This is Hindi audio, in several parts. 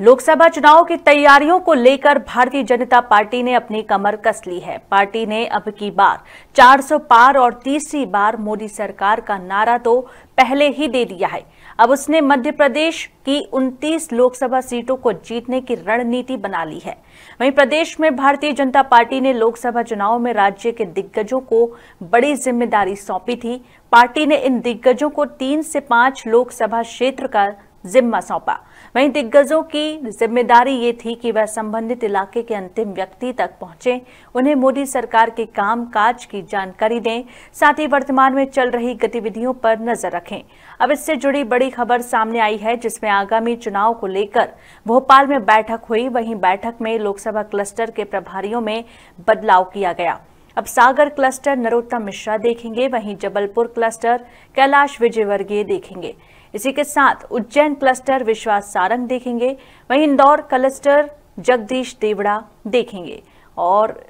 लोकसभा चुनाव की तैयारियों को लेकर भारतीय जनता पार्टी ने अपनी कमर कस ली है पार्टी ने अब की बार 400 पार और तीसरी बार मोदी सरकार का नारा तो पहले ही दे दिया है अब उसने मध्य प्रदेश की 29 लोकसभा सीटों को जीतने की रणनीति बना ली है वहीं प्रदेश में भारतीय जनता पार्टी ने लोकसभा चुनाव में राज्य के दिग्गजों को बड़ी जिम्मेदारी सौंपी थी पार्टी ने इन दिग्गजों को तीन से पांच लोकसभा क्षेत्र का जिम्मा सौंपा वहीं दिग्गजों की जिम्मेदारी ये थी कि वह संबंधित इलाके के अंतिम व्यक्ति तक पहुंचे उन्हें मोदी सरकार के काम काज की जानकारी दें साथ ही वर्तमान में चल रही गतिविधियों पर नजर रखें अब इससे जुड़ी बड़ी खबर सामने आई है जिसमें आगामी चुनाव को लेकर भोपाल में बैठक हुई वहीं बैठक में लोकसभा क्लस्टर के प्रभारियों में बदलाव किया गया अब सागर क्लस्टर नरोत्तम मिश्रा देखेंगे वहीं जबलपुर क्लस्टर कैलाश विजयवर्गीय देखेंगे इसी के साथ उज्जैन क्लस्टर विश्वास सारंग देखेंगे वहीं इंदौर क्लस्टर जगदीश देवड़ा देखेंगे और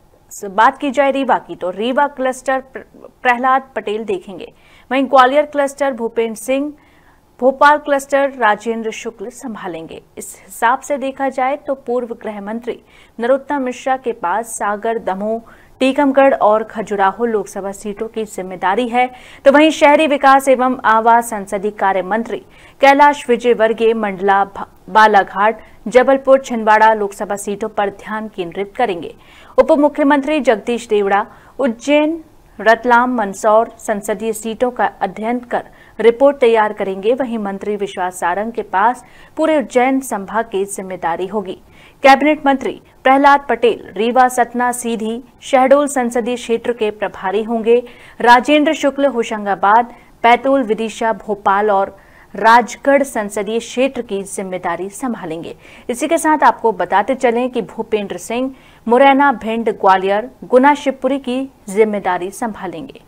बात की जाए रीवा की तो रीवा क्लस्टर प्रहलाद पटेल देखेंगे वहीं ग्वालियर क्लस्टर भूपेंद्र सिंह भोपाल क्लस्टर राजेंद्र शुक्ल संभालेंगे इस हिसाब से देखा जाए तो पूर्व गृह मंत्री नरोत्तम मिश्रा के पास सागर दमोह टीकमगढ़ और खजुराहो लोकसभा सीटों की जिम्मेदारी है तो वहीं शहरी विकास एवं आवास संसदीय कार्य मंत्री कैलाश विजयवर्गीय मंडला बालाघाट जबलपुर छिंदवाड़ा लोकसभा सीटों पर ध्यान केंद्रित करेंगे उप मुख्यमंत्री जगदीश देवड़ा उज्जैन रतलाम मंदसौर संसदीय सीटों का अध्ययन कर रिपोर्ट तैयार करेंगे वहीं मंत्री विश्वास सारंग के पास पूरे उज्जैन संभाग की जिम्मेदारी होगी कैबिनेट मंत्री प्रहलाद पटेल रीवा सतना सीधी शहडोल संसदीय क्षेत्र के प्रभारी होंगे राजेंद्र शुक्ल होशंगाबाद बैतूल विदिशा भोपाल और राजगढ़ संसदीय क्षेत्र की जिम्मेदारी संभालेंगे इसी के साथ आपको बताते चलें कि भूपेंद्र सिंह मुरैना भिंड ग्वालियर गुना शिवपुरी की जिम्मेदारी संभालेंगे